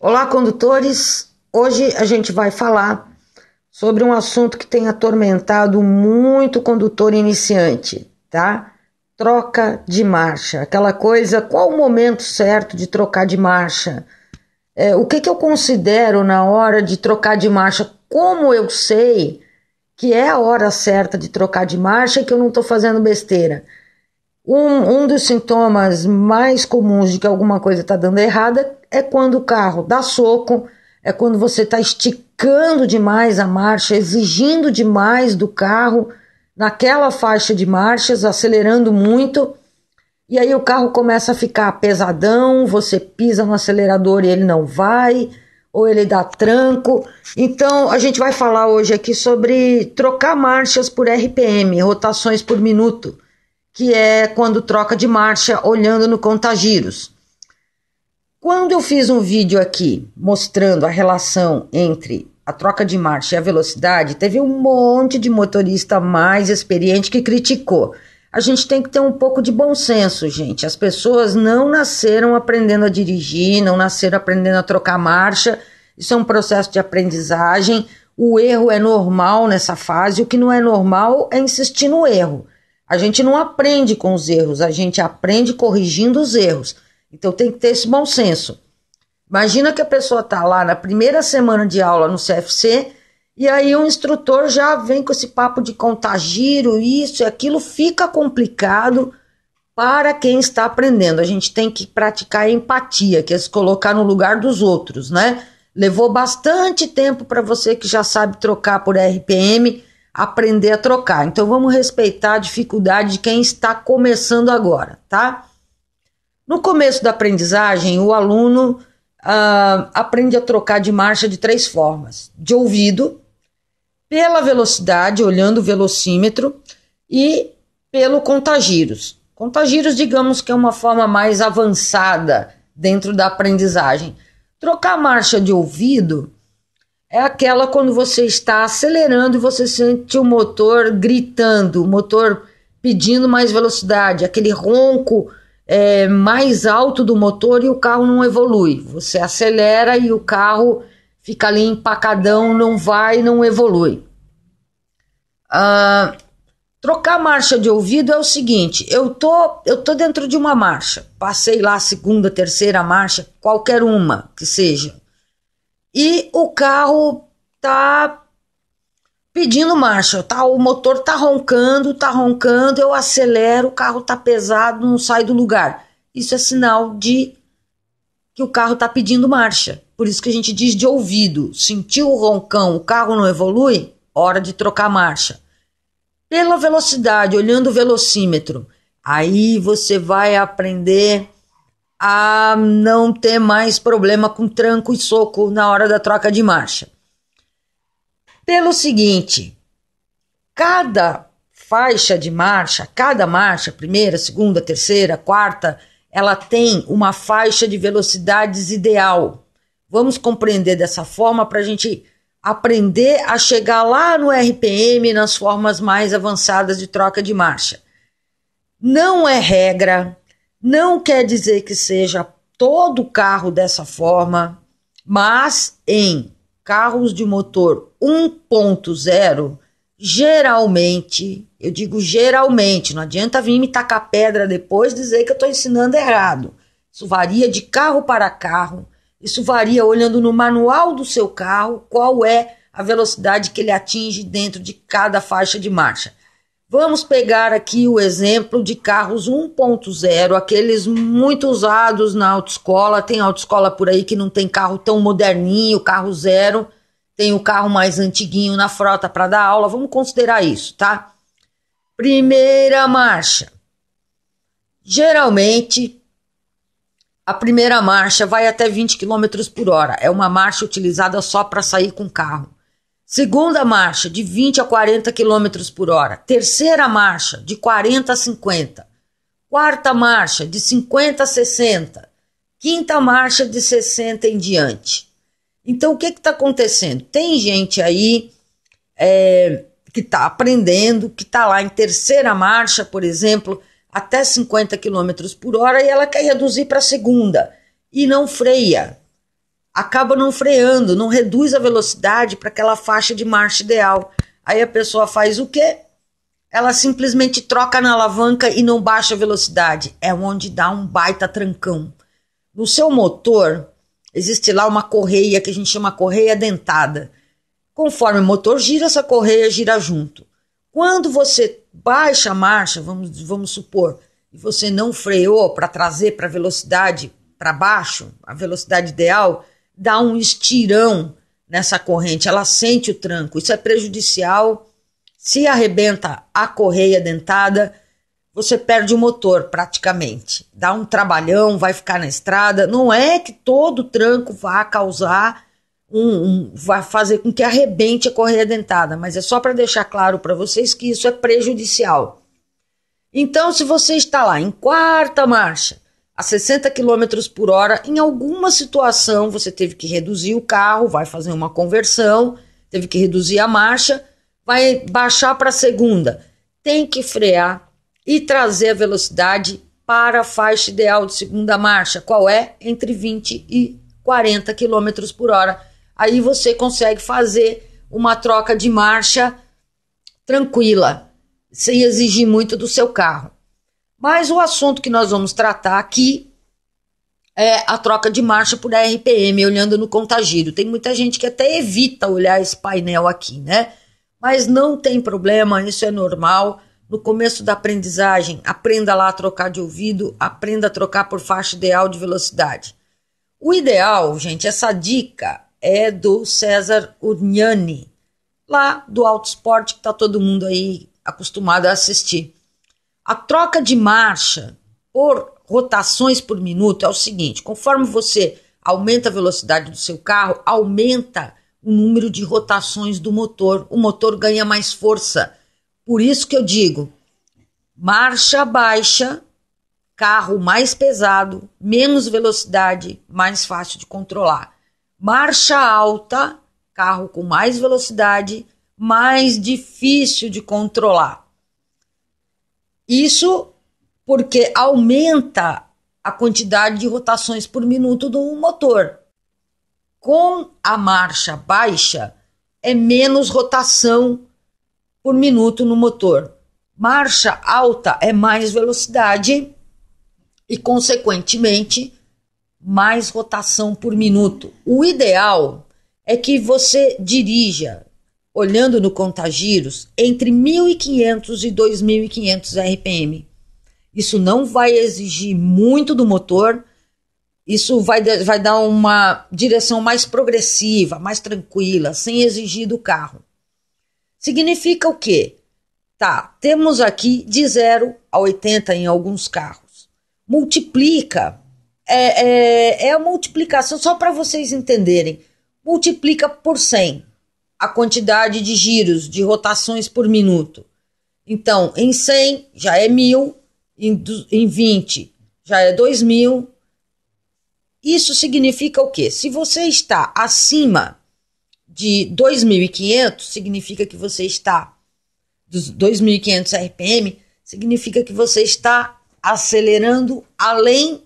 Olá, condutores! Hoje a gente vai falar sobre um assunto que tem atormentado muito o condutor iniciante, tá? Troca de marcha. Aquela coisa, qual o momento certo de trocar de marcha? É, o que, que eu considero na hora de trocar de marcha? Como eu sei que é a hora certa de trocar de marcha e que eu não estou fazendo besteira? Um, um dos sintomas mais comuns de que alguma coisa está dando errada é quando o carro dá soco, é quando você está esticando demais a marcha, exigindo demais do carro naquela faixa de marchas, acelerando muito. E aí o carro começa a ficar pesadão, você pisa no acelerador e ele não vai, ou ele dá tranco. Então a gente vai falar hoje aqui sobre trocar marchas por RPM, rotações por minuto que é quando troca de marcha olhando no contagiros. Quando eu fiz um vídeo aqui mostrando a relação entre a troca de marcha e a velocidade, teve um monte de motorista mais experiente que criticou. A gente tem que ter um pouco de bom senso, gente. As pessoas não nasceram aprendendo a dirigir, não nasceram aprendendo a trocar marcha. Isso é um processo de aprendizagem. O erro é normal nessa fase. O que não é normal é insistir no erro. A gente não aprende com os erros, a gente aprende corrigindo os erros. Então tem que ter esse bom senso. Imagina que a pessoa está lá na primeira semana de aula no CFC e aí o instrutor já vem com esse papo de contagiro isso e aquilo, fica complicado para quem está aprendendo. A gente tem que praticar a empatia, que é se colocar no lugar dos outros, né? Levou bastante tempo para você que já sabe trocar por RPM aprender a trocar. Então vamos respeitar a dificuldade de quem está começando agora, tá? No começo da aprendizagem, o aluno ah, aprende a trocar de marcha de três formas: de ouvido, pela velocidade, olhando o velocímetro, e pelo contagiros. Contagiros, digamos que é uma forma mais avançada dentro da aprendizagem. Trocar marcha de ouvido é aquela quando você está acelerando e você sente o motor gritando, o motor pedindo mais velocidade, aquele ronco é, mais alto do motor e o carro não evolui. Você acelera e o carro fica ali empacadão, não vai, não evolui. Ah, trocar marcha de ouvido é o seguinte: eu tô, eu tô dentro de uma marcha, passei lá a segunda, terceira marcha, qualquer uma que seja e o carro tá pedindo marcha, tá? O motor tá roncando, tá roncando, eu acelero, o carro tá pesado, não sai do lugar. Isso é sinal de que o carro tá pedindo marcha. Por isso que a gente diz de ouvido, sentiu o roncão, o carro não evolui, hora de trocar marcha. Pela velocidade, olhando o velocímetro, aí você vai aprender a não ter mais problema com tranco e soco na hora da troca de marcha. Pelo seguinte, cada faixa de marcha, cada marcha, primeira, segunda, terceira, quarta, ela tem uma faixa de velocidades ideal. Vamos compreender dessa forma para a gente aprender a chegar lá no RPM nas formas mais avançadas de troca de marcha. Não é regra, não quer dizer que seja todo carro dessa forma, mas em carros de motor 1.0, geralmente, eu digo geralmente, não adianta vir me tacar pedra depois dizer que eu estou ensinando errado. Isso varia de carro para carro, isso varia olhando no manual do seu carro qual é a velocidade que ele atinge dentro de cada faixa de marcha. Vamos pegar aqui o exemplo de carros 1.0, aqueles muito usados na autoescola. Tem autoescola por aí que não tem carro tão moderninho, carro zero. Tem o carro mais antiguinho na frota para dar aula. Vamos considerar isso, tá? Primeira marcha. Geralmente, a primeira marcha vai até 20 km por hora. É uma marcha utilizada só para sair com o carro. Segunda marcha, de 20 a 40 km por hora. Terceira marcha, de 40 a 50. Quarta marcha, de 50 a 60. Quinta marcha, de 60 em diante. Então, o que está acontecendo? Tem gente aí é, que está aprendendo, que está lá em terceira marcha, por exemplo, até 50 km por hora, e ela quer reduzir para segunda e não freia acaba não freando, não reduz a velocidade para aquela faixa de marcha ideal. Aí a pessoa faz o quê? Ela simplesmente troca na alavanca e não baixa a velocidade. É onde dá um baita trancão. No seu motor, existe lá uma correia que a gente chama correia dentada. Conforme o motor gira, essa correia gira junto. Quando você baixa a marcha, vamos, vamos supor, e você não freou para trazer para a velocidade para baixo, a velocidade ideal, dá um estirão nessa corrente, ela sente o tranco. Isso é prejudicial. Se arrebenta a correia dentada, você perde o motor praticamente. Dá um trabalhão, vai ficar na estrada. Não é que todo tranco vá causar um, um vai fazer com que arrebente a correia dentada, mas é só para deixar claro para vocês que isso é prejudicial. Então, se você está lá em quarta marcha, a 60 km por hora, em alguma situação você teve que reduzir o carro, vai fazer uma conversão, teve que reduzir a marcha, vai baixar para a segunda. Tem que frear e trazer a velocidade para a faixa ideal de segunda marcha, qual é? Entre 20 e 40 km por hora. Aí você consegue fazer uma troca de marcha tranquila, sem exigir muito do seu carro. Mas o assunto que nós vamos tratar aqui é a troca de marcha por RPM, olhando no contagiro. Tem muita gente que até evita olhar esse painel aqui, né? Mas não tem problema, isso é normal. No começo da aprendizagem, aprenda lá a trocar de ouvido, aprenda a trocar por faixa ideal de velocidade. O ideal, gente, essa dica é do César Urniani lá do Autosport, que está todo mundo aí acostumado a assistir. A troca de marcha por rotações por minuto é o seguinte: conforme você aumenta a velocidade do seu carro, aumenta o número de rotações do motor, o motor ganha mais força. Por isso que eu digo: marcha baixa, carro mais pesado, menos velocidade, mais fácil de controlar. Marcha alta, carro com mais velocidade, mais difícil de controlar. Isso porque aumenta a quantidade de rotações por minuto do motor. Com a marcha baixa, é menos rotação por minuto no motor. Marcha alta é mais velocidade e, consequentemente, mais rotação por minuto. O ideal é que você dirija olhando no contagiros, entre 1.500 e 2.500 RPM. Isso não vai exigir muito do motor, isso vai, vai dar uma direção mais progressiva, mais tranquila, sem exigir do carro. Significa o quê? Tá, temos aqui de 0 a 80 em alguns carros. Multiplica, é, é, é a multiplicação, só para vocês entenderem, multiplica por 100 a quantidade de giros, de rotações por minuto. Então, em 100 já é 1.000, em 20 já é 2.000. Isso significa o quê? Se você está acima de 2.500, significa que você está dos 2.500 RPM, significa que você está acelerando além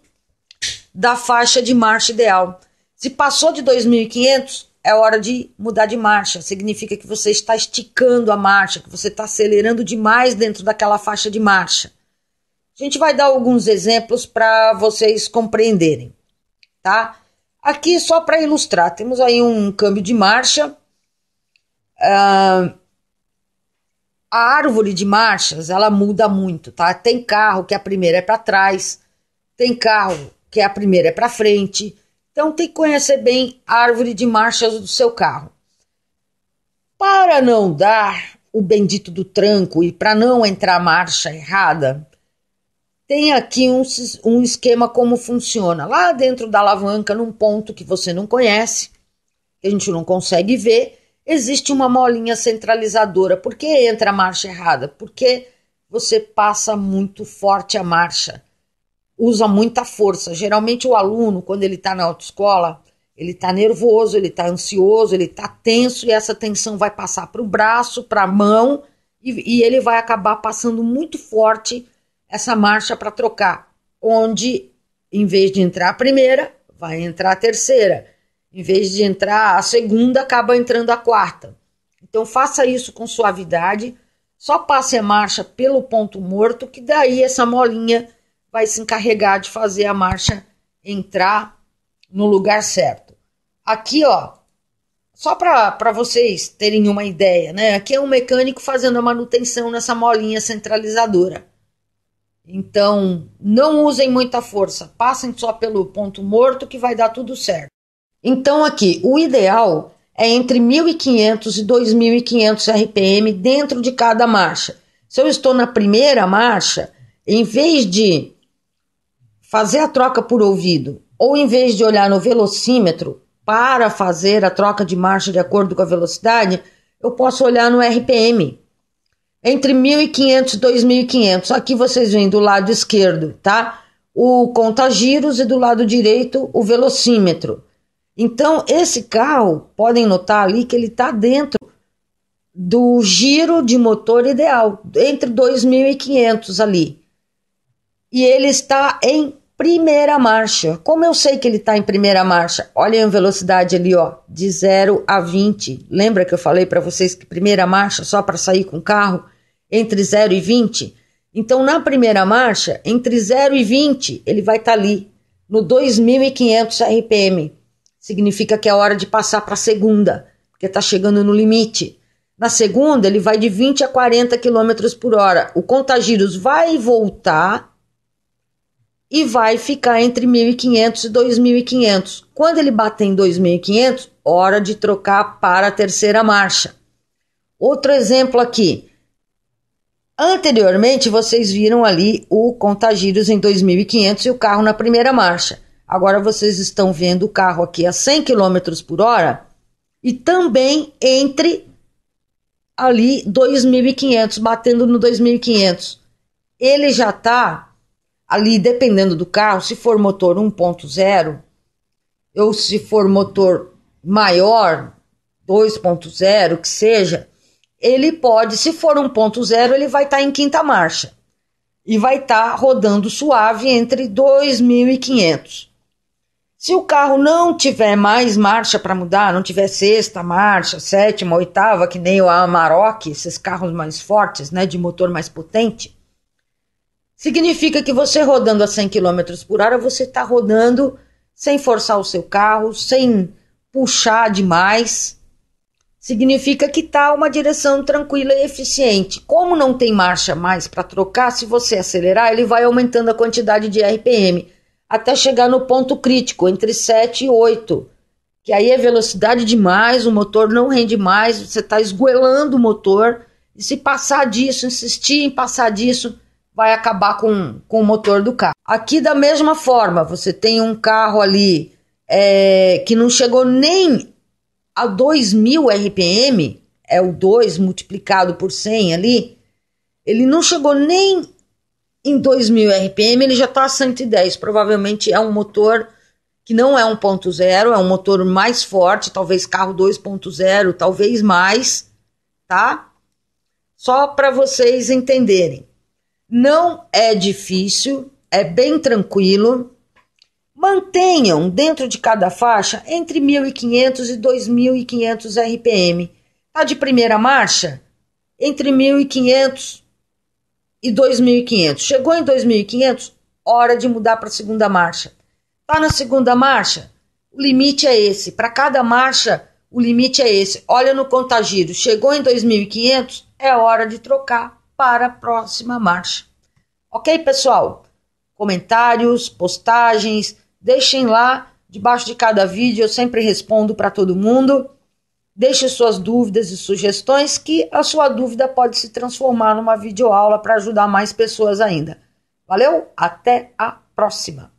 da faixa de marcha ideal. Se passou de 2.500, é hora de mudar de marcha. Significa que você está esticando a marcha, que você está acelerando demais dentro daquela faixa de marcha. A gente vai dar alguns exemplos para vocês compreenderem, tá? Aqui, só para ilustrar, temos aí um câmbio de marcha. Uh, a árvore de marchas, ela muda muito, tá? Tem carro que a primeira é para trás, tem carro que a primeira é para frente, então tem que conhecer bem a árvore de marchas do seu carro. Para não dar o bendito do tranco e para não entrar marcha errada, tem aqui um, um esquema como funciona. Lá dentro da alavanca, num ponto que você não conhece, que a gente não consegue ver, existe uma molinha centralizadora. Por que entra a marcha errada? Porque você passa muito forte a marcha usa muita força. Geralmente o aluno, quando ele está na autoescola, ele está nervoso, ele está ansioso, ele está tenso e essa tensão vai passar para o braço, para a mão e, e ele vai acabar passando muito forte essa marcha para trocar, onde em vez de entrar a primeira, vai entrar a terceira. Em vez de entrar a segunda, acaba entrando a quarta. Então faça isso com suavidade, só passe a marcha pelo ponto morto, que daí essa molinha vai se encarregar de fazer a marcha entrar no lugar certo. Aqui, ó, só para vocês terem uma ideia, né? Aqui é um mecânico fazendo a manutenção nessa molinha centralizadora. Então, não usem muita força, passem só pelo ponto morto que vai dar tudo certo. Então, aqui, o ideal é entre 1.500 e 2.500 RPM dentro de cada marcha. Se eu estou na primeira marcha, em vez de fazer a troca por ouvido, ou em vez de olhar no velocímetro para fazer a troca de marcha de acordo com a velocidade, eu posso olhar no RPM. Entre 1.500 e 2.500. Aqui vocês veem do lado esquerdo, tá? O contagiros e do lado direito o velocímetro. Então, esse carro, podem notar ali que ele está dentro do giro de motor ideal, entre 2.500 ali. E ele está em primeira marcha. Como eu sei que ele está em primeira marcha? Olha a velocidade ali, ó, de 0 a 20. Lembra que eu falei para vocês que primeira marcha só para sair com o carro entre 0 e 20? Então, na primeira marcha, entre 0 e 20, ele vai estar tá ali no 2500 RPM. Significa que é hora de passar para a segunda, porque está chegando no limite. Na segunda, ele vai de 20 a 40 km por hora. O contagiros vai voltar e vai ficar entre 1.500 e 2.500. Quando ele bater em 2.500, hora de trocar para a terceira marcha. Outro exemplo aqui. Anteriormente, vocês viram ali o contagiros em 2.500 e o carro na primeira marcha. Agora vocês estão vendo o carro aqui a 100 km por hora e também entre ali 2.500, batendo no 2.500. Ele já está ali dependendo do carro, se for motor 1.0 ou se for motor maior, 2.0, que seja, ele pode, se for 1.0, ele vai estar tá em quinta marcha e vai estar tá rodando suave entre 2.500. Se o carro não tiver mais marcha para mudar, não tiver sexta marcha, sétima, oitava, que nem o Amarok, esses carros mais fortes, né, de motor mais potente, Significa que você rodando a 100 km por hora, você está rodando sem forçar o seu carro, sem puxar demais. Significa que está uma direção tranquila e eficiente. Como não tem marcha mais para trocar, se você acelerar, ele vai aumentando a quantidade de RPM até chegar no ponto crítico, entre 7 e 8 que aí é velocidade demais, o motor não rende mais, você está esguelando o motor, e se passar disso, insistir em passar disso, vai acabar com, com o motor do carro. Aqui, da mesma forma, você tem um carro ali é, que não chegou nem a 2.000 RPM, é o 2 multiplicado por 100 ali, ele não chegou nem em 2.000 RPM, ele já está a 110. Provavelmente é um motor que não é 1.0, é um motor mais forte, talvez carro 2.0, talvez mais, tá? Só para vocês entenderem. Não é difícil, é bem tranquilo. Mantenham dentro de cada faixa entre 1.500 e 2.500 RPM. Tá de primeira marcha? Entre 1.500 e 2.500. Chegou em 2.500? Hora de mudar para a segunda marcha. Tá na segunda marcha? O limite é esse. Para cada marcha, o limite é esse. Olha no contagiro. Chegou em 2.500? É hora de trocar para a próxima marcha. Ok, pessoal? Comentários, postagens, deixem lá debaixo de cada vídeo, eu sempre respondo para todo mundo. Deixe suas dúvidas e sugestões, que a sua dúvida pode se transformar numa videoaula para ajudar mais pessoas ainda. Valeu, até a próxima!